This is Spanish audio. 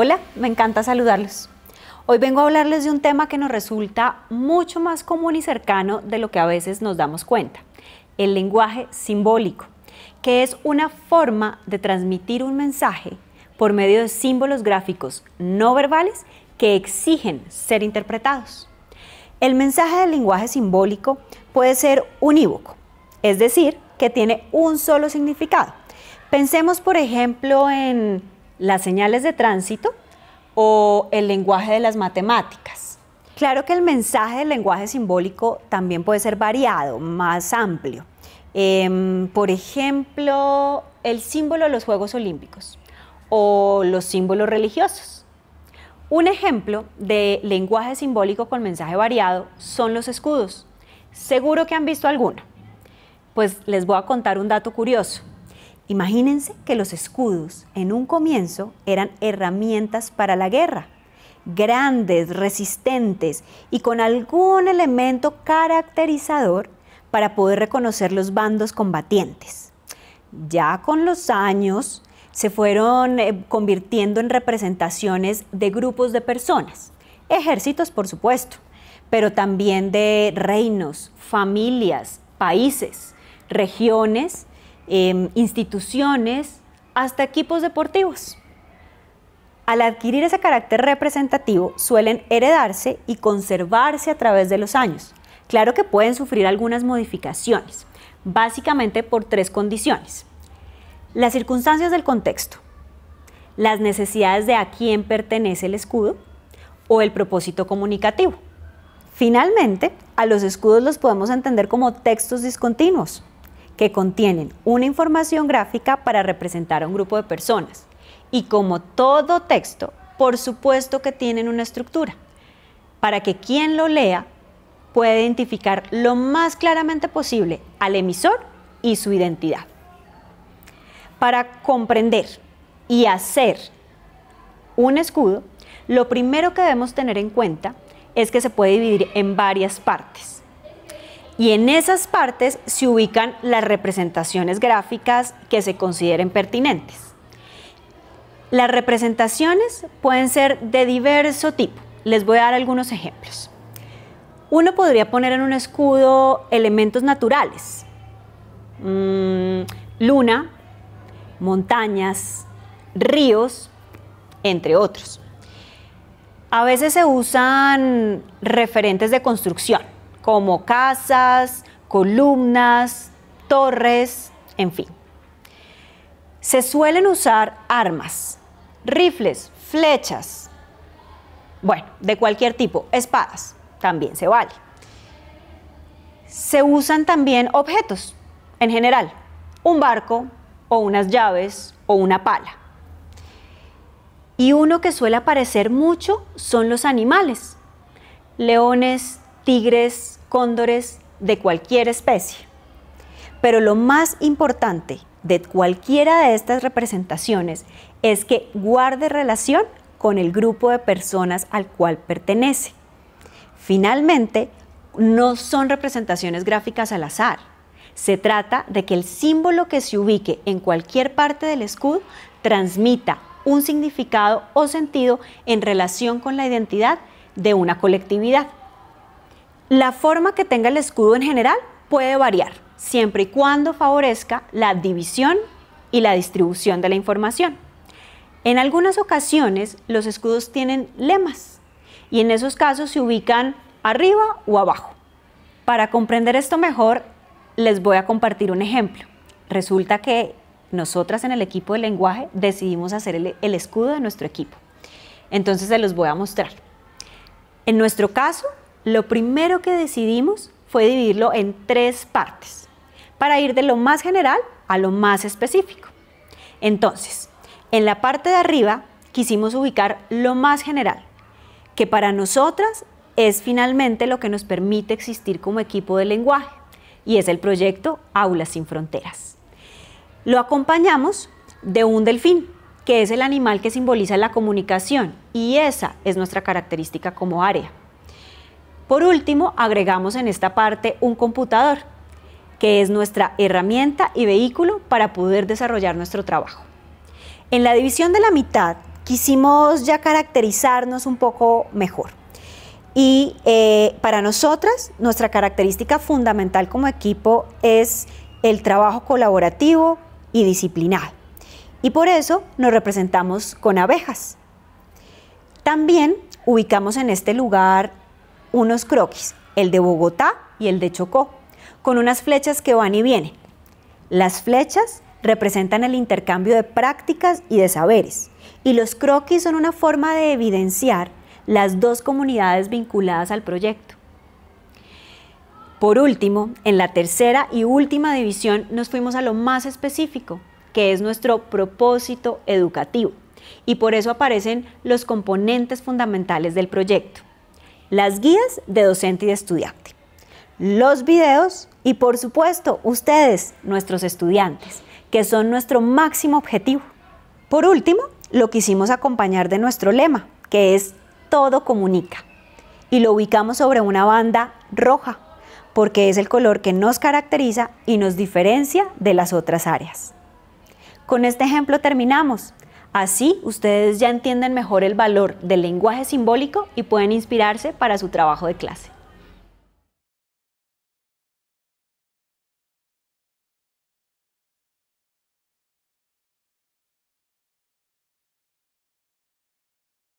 Hola, me encanta saludarlos. Hoy vengo a hablarles de un tema que nos resulta mucho más común y cercano de lo que a veces nos damos cuenta, el lenguaje simbólico, que es una forma de transmitir un mensaje por medio de símbolos gráficos no verbales que exigen ser interpretados. El mensaje del lenguaje simbólico puede ser unívoco, es decir, que tiene un solo significado. Pensemos, por ejemplo, en las señales de tránsito o el lenguaje de las matemáticas. Claro que el mensaje del lenguaje simbólico también puede ser variado, más amplio. Em, por ejemplo, el símbolo de los Juegos Olímpicos o los símbolos religiosos. Un ejemplo de lenguaje simbólico con mensaje variado son los escudos. Seguro que han visto alguno. Pues les voy a contar un dato curioso. Imagínense que los escudos en un comienzo eran herramientas para la guerra, grandes, resistentes y con algún elemento caracterizador para poder reconocer los bandos combatientes. Ya con los años se fueron eh, convirtiendo en representaciones de grupos de personas, ejércitos por supuesto, pero también de reinos, familias, países, regiones Em, instituciones, hasta equipos deportivos. Al adquirir ese carácter representativo, suelen heredarse y conservarse a través de los años. Claro que pueden sufrir algunas modificaciones, básicamente por tres condiciones. Las circunstancias del contexto, las necesidades de a quién pertenece el escudo o el propósito comunicativo. Finalmente, a los escudos los podemos entender como textos discontinuos, que contienen una información gráfica para representar a un grupo de personas. Y como todo texto, por supuesto que tienen una estructura, para que quien lo lea pueda identificar lo más claramente posible al emisor y su identidad. Para comprender y hacer un escudo, lo primero que debemos tener en cuenta es que se puede dividir en varias partes y en esas partes se ubican las representaciones gráficas que se consideren pertinentes. Las representaciones pueden ser de diverso tipo. Les voy a dar algunos ejemplos. Uno podría poner en un escudo elementos naturales, mm, luna, montañas, ríos, entre otros. A veces se usan referentes de construcción como casas, columnas, torres, en fin. Se suelen usar armas, rifles, flechas, bueno, de cualquier tipo, espadas, también se vale. Se usan también objetos, en general, un barco o unas llaves o una pala. Y uno que suele aparecer mucho son los animales, leones, tigres, cóndores de cualquier especie. Pero lo más importante de cualquiera de estas representaciones es que guarde relación con el grupo de personas al cual pertenece. Finalmente, no son representaciones gráficas al azar. Se trata de que el símbolo que se ubique en cualquier parte del escudo transmita un significado o sentido en relación con la identidad de una colectividad. La forma que tenga el escudo en general puede variar, siempre y cuando favorezca la división y la distribución de la información. En algunas ocasiones los escudos tienen lemas y en esos casos se ubican arriba o abajo. Para comprender esto mejor, les voy a compartir un ejemplo. Resulta que nosotras en el equipo de lenguaje decidimos hacer el, escudo de nuestro equipo. Entonces se los voy a mostrar. En nuestro caso, lo primero que decidimos fue dividirlo en tres partes, para ir de lo más general a lo más específico. Entonces, en la parte de arriba quisimos ubicar lo más general, que para nosotras es finalmente lo que nos permite existir como equipo de lenguaje, y es el proyecto Aulas sin Fronteras. Lo acompañamos de un delfín, que es el animal que simboliza la comunicación, y esa es nuestra característica como área. Por último, agregamos en esta parte un computador, que es nuestra herramienta y vehículo para poder desarrollar nuestro trabajo. En la división de la mitad quisimos ya caracterizarnos un poco mejor. Y eh, para nosotras, nuestra característica fundamental como equipo es el trabajo colaborativo y disciplinado. Y por eso nos representamos con abejas. También ubicamos en este lugar unos croquis, el de Bogotá y el de Chocó, con unas flechas que van y vienen. Las flechas representan el intercambio de prácticas y de saberes, y los croquis son una forma de evidenciar las dos comunidades vinculadas al proyecto. Por último, en la tercera y última división nos fuimos a lo más específico, que es nuestro propósito educativo, y por eso aparecen los componentes fundamentales del proyecto las guías de docente y de estudiante, los videos y por supuesto ustedes, nuestros estudiantes, que son nuestro máximo objetivo. Por último, lo quisimos acompañar de nuestro lema, que es todo comunica, y lo ubicamos sobre una banda roja, porque es el color que nos caracteriza y nos diferencia de las otras áreas. Con este ejemplo terminamos. Así, ustedes ya entienden mejor el valor del lenguaje simbólico y pueden inspirarse para su trabajo de clase.